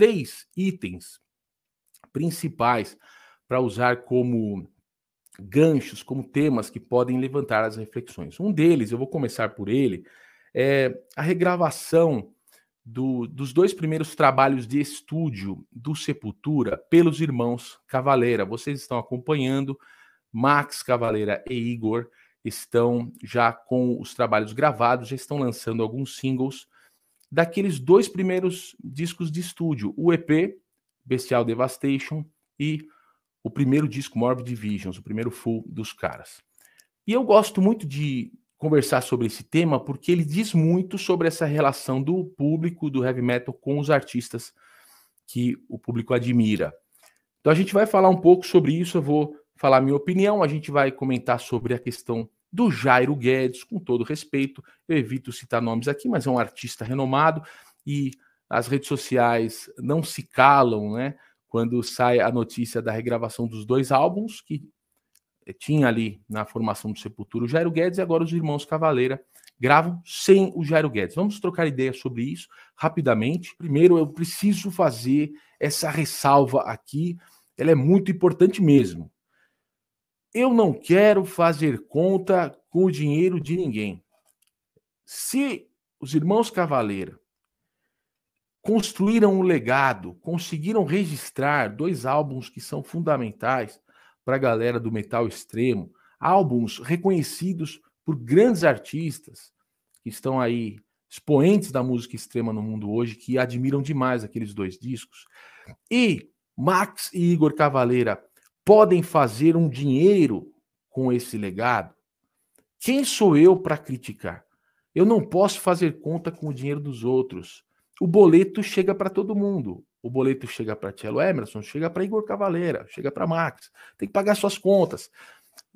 três itens principais para usar como ganchos, como temas que podem levantar as reflexões. Um deles, eu vou começar por ele, é a regravação do, dos dois primeiros trabalhos de estúdio do Sepultura pelos irmãos Cavaleira. Vocês estão acompanhando, Max Cavaleira e Igor estão já com os trabalhos gravados, já estão lançando alguns singles daqueles dois primeiros discos de estúdio, o EP, Bestial Devastation, e o primeiro disco, Morbid Visions, o primeiro full dos caras. E eu gosto muito de conversar sobre esse tema porque ele diz muito sobre essa relação do público do heavy metal com os artistas que o público admira. Então a gente vai falar um pouco sobre isso, eu vou falar minha opinião, a gente vai comentar sobre a questão do Jairo Guedes, com todo respeito. Eu evito citar nomes aqui, mas é um artista renomado e as redes sociais não se calam, né? Quando sai a notícia da regravação dos dois álbuns, que eh, tinha ali na formação do Sepultura o Jairo Guedes, e agora os irmãos Cavaleira gravam sem o Jairo Guedes. Vamos trocar ideia sobre isso rapidamente. Primeiro, eu preciso fazer essa ressalva aqui, ela é muito importante mesmo. Eu não quero fazer conta com o dinheiro de ninguém. Se os irmãos Cavaleira construíram um legado, conseguiram registrar dois álbuns que são fundamentais para a galera do metal extremo, álbuns reconhecidos por grandes artistas que estão aí expoentes da música extrema no mundo hoje, que admiram demais aqueles dois discos. E Max e Igor Cavaleira podem fazer um dinheiro com esse legado? Quem sou eu para criticar? Eu não posso fazer conta com o dinheiro dos outros. O boleto chega para todo mundo. O boleto chega para Tielo Emerson, chega para Igor Cavaleira, chega para Max. Tem que pagar suas contas.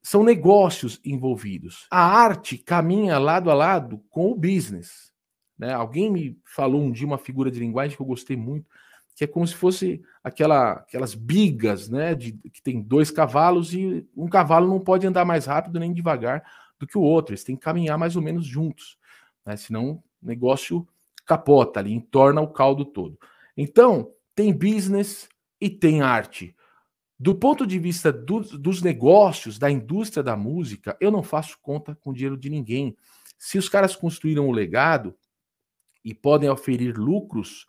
São negócios envolvidos. A arte caminha lado a lado com o business. Né? Alguém me falou um dia uma figura de linguagem que eu gostei muito que é como se fosse aquela, aquelas bigas, né? De, que tem dois cavalos e um cavalo não pode andar mais rápido nem devagar do que o outro, eles têm que caminhar mais ou menos juntos, né? Senão o negócio capota ali, entorna o caldo todo. Então, tem business e tem arte. Do ponto de vista do, dos negócios, da indústria da música, eu não faço conta com dinheiro de ninguém. Se os caras construíram o legado e podem oferir lucros,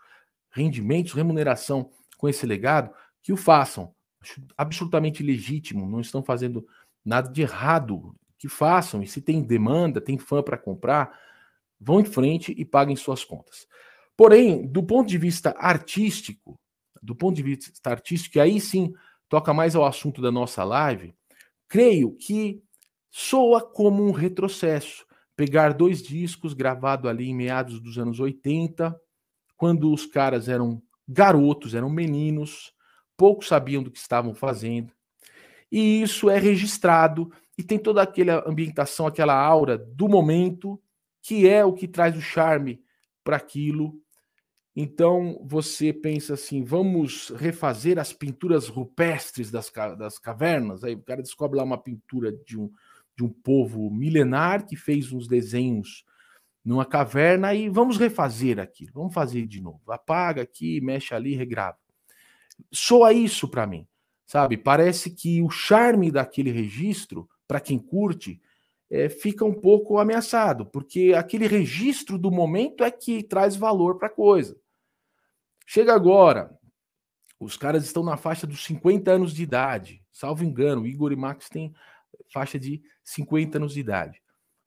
rendimentos, remuneração com esse legado, que o façam. Acho absolutamente legítimo, não estão fazendo nada de errado. Que façam, e se tem demanda, tem fã para comprar, vão em frente e paguem suas contas. Porém, do ponto de vista artístico, do ponto de vista artístico, e aí sim toca mais ao assunto da nossa live, creio que soa como um retrocesso. Pegar dois discos gravados ali em meados dos anos 80, quando os caras eram garotos, eram meninos, pouco sabiam do que estavam fazendo. E isso é registrado e tem toda aquela ambientação, aquela aura do momento, que é o que traz o charme para aquilo. Então você pensa assim: vamos refazer as pinturas rupestres das, das cavernas. Aí o cara descobre lá uma pintura de um, de um povo milenar que fez uns desenhos numa caverna e vamos refazer aquilo, vamos fazer de novo. Apaga aqui, mexe ali, regrava. Soa isso para mim, sabe? Parece que o charme daquele registro, para quem curte, é, fica um pouco ameaçado, porque aquele registro do momento é que traz valor para a coisa. Chega agora, os caras estão na faixa dos 50 anos de idade, salvo engano, Igor e Max têm faixa de 50 anos de idade.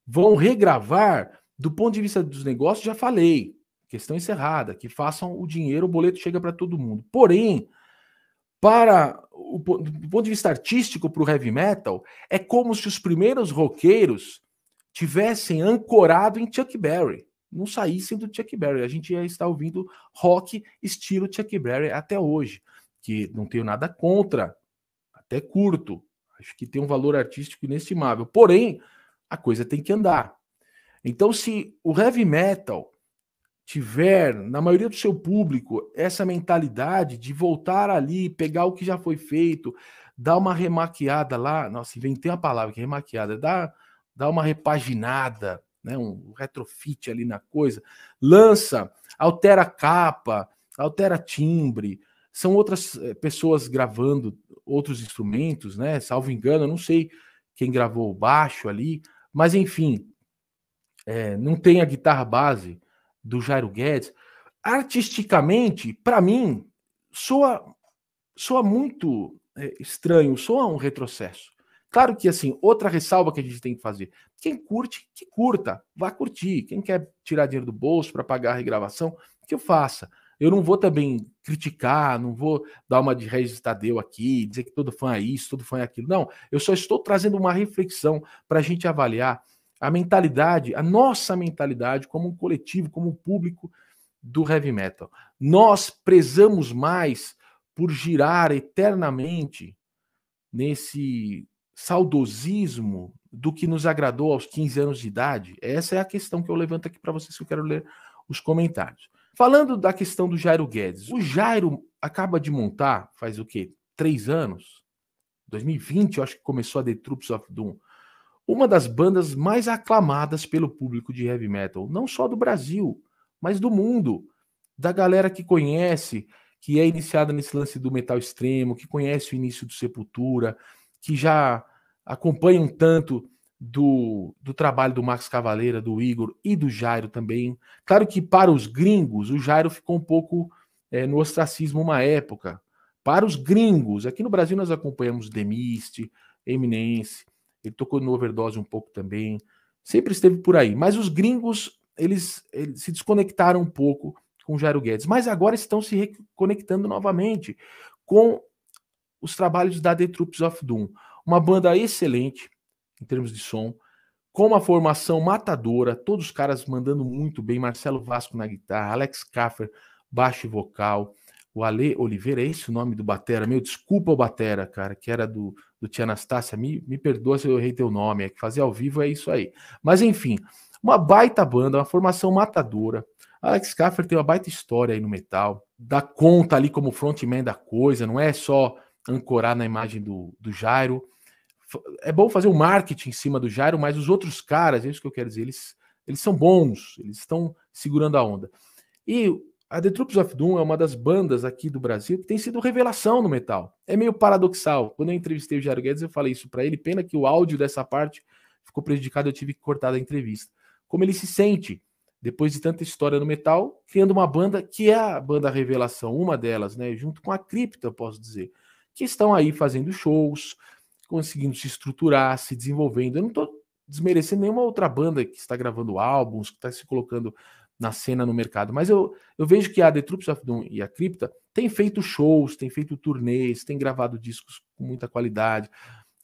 Vão regravar do ponto de vista dos negócios, já falei, questão encerrada, que façam o dinheiro, o boleto chega para todo mundo. Porém, para o do ponto de vista artístico para o heavy metal, é como se os primeiros roqueiros tivessem ancorado em Chuck Berry, não saíssem do Chuck Berry. A gente já está ouvindo rock estilo Chuck Berry até hoje, que não tenho nada contra, até curto, acho que tem um valor artístico inestimável. Porém, a coisa tem que andar. Então, se o heavy metal tiver, na maioria do seu público, essa mentalidade de voltar ali, pegar o que já foi feito, dar uma remaqueada lá, nossa, inventei uma palavra que remaqueada, dá, dá uma repaginada, né, um retrofit ali na coisa, lança, altera capa, altera timbre, são outras eh, pessoas gravando outros instrumentos, né? Salvo engano, eu não sei quem gravou o baixo ali, mas enfim, é, não tem a guitarra base do Jairo Guedes, artisticamente, para mim, soa, soa muito é, estranho, soa um retrocesso. Claro que, assim, outra ressalva que a gente tem que fazer. Quem curte, que curta, vá curtir. Quem quer tirar dinheiro do bolso para pagar a regravação, que eu faça. Eu não vou também criticar, não vou dar uma de Regis Tadeu aqui, dizer que todo fã é isso, todo fã é aquilo. Não, eu só estou trazendo uma reflexão para a gente avaliar a mentalidade, a nossa mentalidade como um coletivo, como um público do heavy metal. Nós prezamos mais por girar eternamente nesse saudosismo do que nos agradou aos 15 anos de idade? Essa é a questão que eu levanto aqui para vocês que eu quero ler os comentários. Falando da questão do Jairo Guedes, o Jairo acaba de montar, faz o quê? Três anos? 2020, eu acho que começou a The Troops of Doom uma das bandas mais aclamadas pelo público de heavy metal, não só do Brasil, mas do mundo, da galera que conhece, que é iniciada nesse lance do metal extremo, que conhece o início do Sepultura, que já acompanha um tanto do, do trabalho do Max Cavaleira, do Igor e do Jairo também. Claro que para os gringos, o Jairo ficou um pouco é, no ostracismo uma época. Para os gringos, aqui no Brasil nós acompanhamos The Mist, Eminence, ele tocou no Overdose um pouco também, sempre esteve por aí. Mas os gringos, eles, eles se desconectaram um pouco com o Jairo Guedes, mas agora estão se reconectando novamente com os trabalhos da The Troops of Doom. Uma banda excelente em termos de som, com uma formação matadora, todos os caras mandando muito bem, Marcelo Vasco na guitarra, Alex Kaffer baixo e vocal, o Ale Oliveira, é esse o nome do Batera? Meu, desculpa o Batera, cara, que era do, do Tia Anastácia, me, me perdoa se eu errei teu nome, é que fazer ao vivo é isso aí. Mas enfim, uma baita banda, uma formação matadora. Alex Kaffer tem uma baita história aí no metal, dá conta ali como frontman da coisa, não é só ancorar na imagem do, do Jairo. É bom fazer o um marketing em cima do Jairo, mas os outros caras, é isso que eu quero dizer, eles, eles são bons, eles estão segurando a onda. E a The Troops of Doom é uma das bandas aqui do Brasil que tem sido revelação no metal. É meio paradoxal. Quando eu entrevistei o Jairo Guedes, eu falei isso para ele. Pena que o áudio dessa parte ficou prejudicado, eu tive que cortar a entrevista. Como ele se sente depois de tanta história no metal, criando uma banda que é a banda revelação, uma delas, né? Junto com a Cripta, posso dizer, que estão aí fazendo shows, conseguindo se estruturar, se desenvolvendo. Eu não estou desmerecendo nenhuma outra banda que está gravando álbuns, que está se colocando na cena no mercado. Mas eu, eu vejo que a The Troops of Doom e a Cripta têm feito shows, têm feito turnês, têm gravado discos com muita qualidade,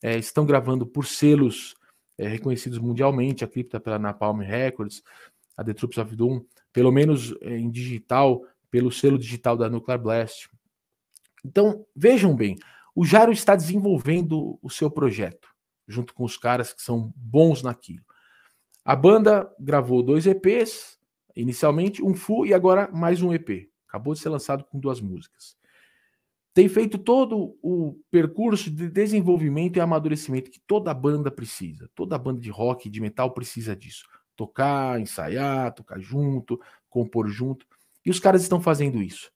é, estão gravando por selos é, reconhecidos mundialmente, a Cripta pela Napalm Records, a The Troops of Doom, pelo menos é, em digital, pelo selo digital da Nuclear Blast. Então, vejam bem, o Jaro está desenvolvendo o seu projeto, junto com os caras que são bons naquilo. A banda gravou dois EPs, Inicialmente um full e agora mais um EP. Acabou de ser lançado com duas músicas. Tem feito todo o percurso de desenvolvimento e amadurecimento que toda banda precisa. Toda banda de rock e de metal precisa disso. Tocar, ensaiar, tocar junto, compor junto. E os caras estão fazendo isso.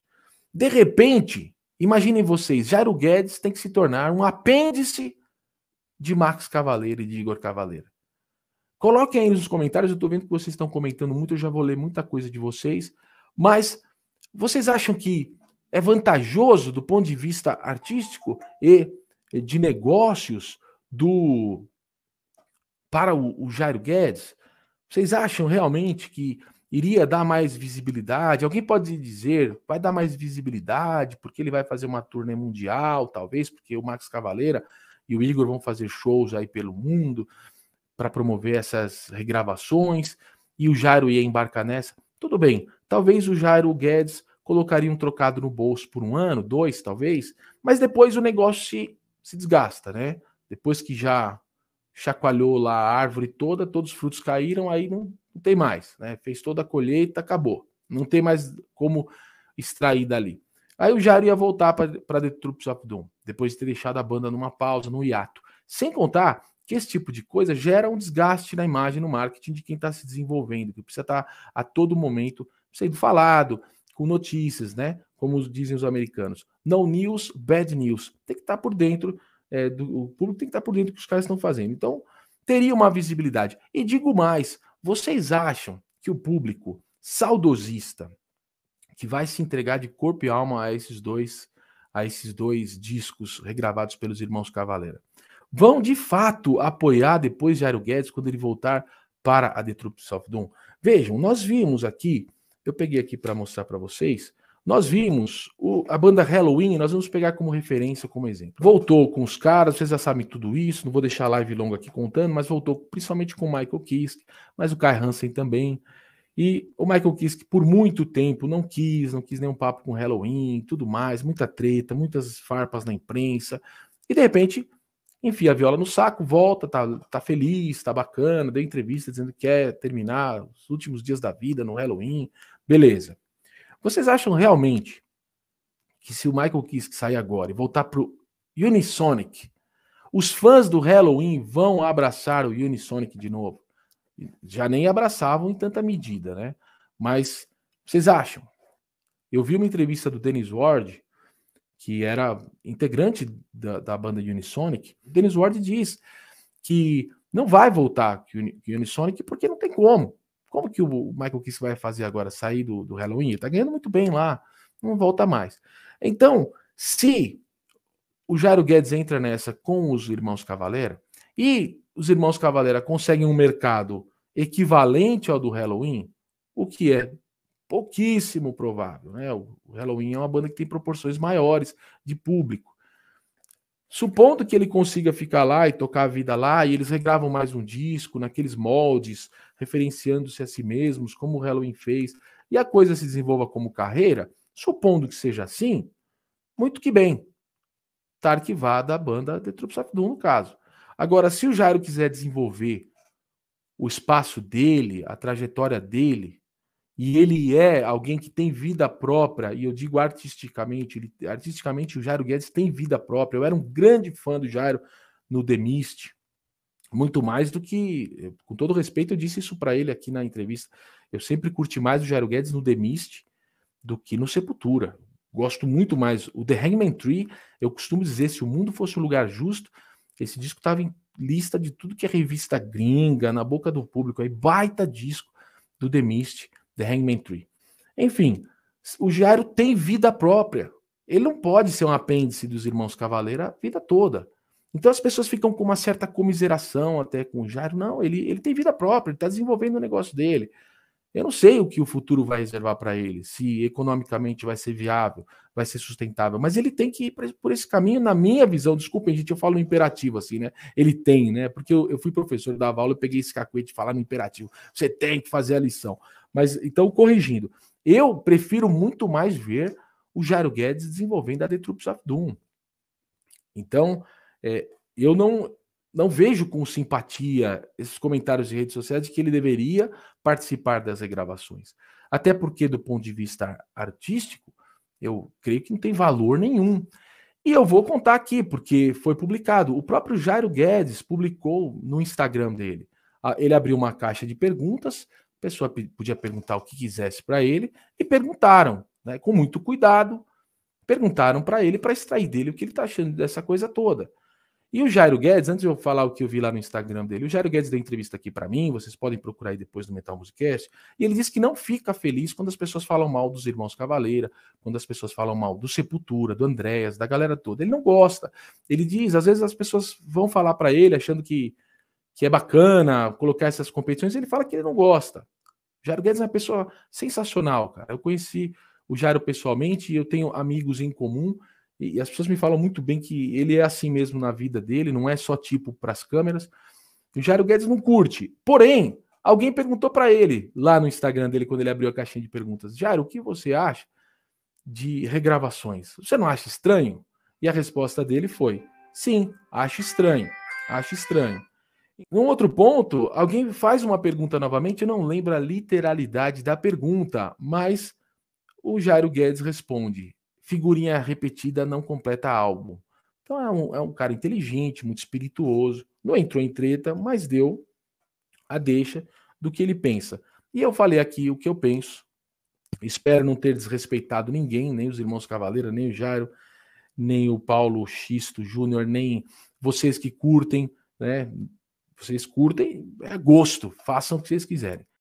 De repente, imaginem vocês, Jairo Guedes tem que se tornar um apêndice de Max Cavaleiro e de Igor Cavaleiro. Coloquem aí nos comentários, eu estou vendo que vocês estão comentando muito, eu já vou ler muita coisa de vocês, mas vocês acham que é vantajoso do ponto de vista artístico e de negócios do para o, o Jairo Guedes? Vocês acham realmente que iria dar mais visibilidade? Alguém pode dizer, vai dar mais visibilidade porque ele vai fazer uma turnê mundial, talvez, porque o Max Cavaleira e o Igor vão fazer shows aí pelo mundo para promover essas regravações e o Jairo ia embarcar nessa. Tudo bem, talvez o Jairo Guedes colocaria um trocado no bolso por um ano, dois talvez, mas depois o negócio se, se desgasta, né? Depois que já chacoalhou lá a árvore toda, todos os frutos caíram, aí não, não tem mais, né? Fez toda a colheita, acabou. Não tem mais como extrair dali. Aí o Jairo ia voltar para The Troops of Doom, depois de ter deixado a banda numa pausa, no hiato. Sem contar que esse tipo de coisa gera um desgaste na imagem, no marketing de quem está se desenvolvendo, que precisa estar tá a todo momento sendo falado, com notícias, né? Como dizem os americanos. No news, bad news. Tem que estar tá por dentro, é, do, o público tem que estar tá por dentro do que os caras estão fazendo. Então, teria uma visibilidade. E digo mais, vocês acham que o público saudosista, que vai se entregar de corpo e alma a esses dois, a esses dois discos regravados pelos irmãos Cavaleira, vão de fato apoiar depois de Jairo Guedes quando ele voltar para a Detroit Troops Doom? Vejam, nós vimos aqui, eu peguei aqui para mostrar para vocês, nós vimos o, a banda Halloween, nós vamos pegar como referência, como exemplo. Voltou com os caras, vocês já sabem tudo isso, não vou deixar a live longa aqui contando, mas voltou principalmente com o Michael Kiske, mas o Kai Hansen também. E o Michael Kiske, por muito tempo, não quis, não quis nenhum papo com Halloween, tudo mais, muita treta, muitas farpas na imprensa. E de repente enfia a viola no saco, volta, tá, tá feliz, tá bacana, deu entrevista dizendo que quer terminar os últimos dias da vida no Halloween, beleza. Vocês acham realmente que se o Michael Kiske sair agora e voltar pro Unisonic, os fãs do Halloween vão abraçar o Unisonic de novo? Já nem abraçavam em tanta medida, né? Mas vocês acham? Eu vi uma entrevista do Dennis Ward que era integrante da, da banda Unisonic, Dennis Ward diz que não vai voltar com Unisonic porque não tem como. Como que o Michael Kiss vai fazer agora? Sair do, do Halloween? Ele tá ganhando muito bem lá, não volta mais. Então, se o Jairo Guedes entra nessa com os irmãos Cavaleira e os irmãos Cavaleira conseguem um mercado equivalente ao do Halloween, o que é pouquíssimo provável. Né? O Halloween é uma banda que tem proporções maiores de público. Supondo que ele consiga ficar lá e tocar a vida lá, e eles regravam mais um disco naqueles moldes, referenciando-se a si mesmos, como o Halloween fez, e a coisa se desenvolva como carreira, supondo que seja assim, muito que bem. Está arquivada a banda The Troops of Doom, no caso. Agora, se o Jairo quiser desenvolver o espaço dele, a trajetória dele, e ele é alguém que tem vida própria, e eu digo artisticamente, ele, artisticamente o Jairo Guedes tem vida própria. Eu era um grande fã do Jairo no The Mist, muito mais do que, com todo respeito, eu disse isso para ele aqui na entrevista. Eu sempre curti mais o Jairo Guedes no The Mist do que no Sepultura. Gosto muito mais. O The Hangman Tree, eu costumo dizer, se o mundo fosse um lugar justo, esse disco estava em lista de tudo que é revista gringa, na boca do público, aí baita disco do The Mist The Hangman Tree. Enfim, o Jairo tem vida própria. Ele não pode ser um apêndice dos irmãos Cavaleira a vida toda. Então as pessoas ficam com uma certa comiseração até com o Jairo. Não, ele, ele tem vida própria, ele está desenvolvendo o negócio dele. Eu não sei o que o futuro vai reservar para ele, se economicamente vai ser viável, vai ser sustentável, mas ele tem que ir por esse caminho, na minha visão. Desculpem, gente, eu falo imperativo assim, né? Ele tem, né? Porque eu, eu fui professor, da aula, eu peguei esse cacuete de falar no imperativo. Você tem que fazer a lição. Mas então, corrigindo, eu prefiro muito mais ver o Jairo Guedes desenvolvendo a The Troops of Doom. Então, é, eu não não vejo com simpatia esses comentários de redes sociais de que ele deveria participar das regravações. Até porque, do ponto de vista artístico, eu creio que não tem valor nenhum. E eu vou contar aqui, porque foi publicado. O próprio Jairo Guedes publicou no Instagram dele. Ah, ele abriu uma caixa de perguntas, a pessoa podia perguntar o que quisesse para ele, e perguntaram, né, com muito cuidado, perguntaram para ele para extrair dele o que ele está achando dessa coisa toda. E o Jairo Guedes, antes de eu falar o que eu vi lá no Instagram dele, o Jairo Guedes deu entrevista aqui para mim, vocês podem procurar aí depois no Metal Musicast, e ele disse que não fica feliz quando as pessoas falam mal dos Irmãos Cavaleira, quando as pessoas falam mal do Sepultura, do Andréas, da galera toda. Ele não gosta. Ele diz, às vezes as pessoas vão falar para ele achando que, que é bacana colocar essas competições, ele fala que ele não gosta. O Jairo Guedes é uma pessoa sensacional, cara. Eu conheci o Jairo pessoalmente e eu tenho amigos em comum e, e as pessoas me falam muito bem que ele é assim mesmo na vida dele, não é só tipo para as câmeras. o Jairo Guedes não curte. Porém, alguém perguntou para ele lá no Instagram dele, quando ele abriu a caixinha de perguntas: Jairo, o que você acha de regravações? Você não acha estranho? E a resposta dele foi: sim, acho estranho, acho estranho. Num outro ponto, alguém faz uma pergunta novamente, eu não lembro a literalidade da pergunta, mas o Jairo Guedes responde: figurinha repetida não completa álbum. Então é um, é um cara inteligente, muito espirituoso, não entrou em treta, mas deu a deixa do que ele pensa. E eu falei aqui o que eu penso. Espero não ter desrespeitado ninguém, nem os irmãos Cavaleira, nem o Jairo, nem o Paulo Xisto Júnior, nem vocês que curtem, né? Vocês curtem, é gosto, façam o que vocês quiserem.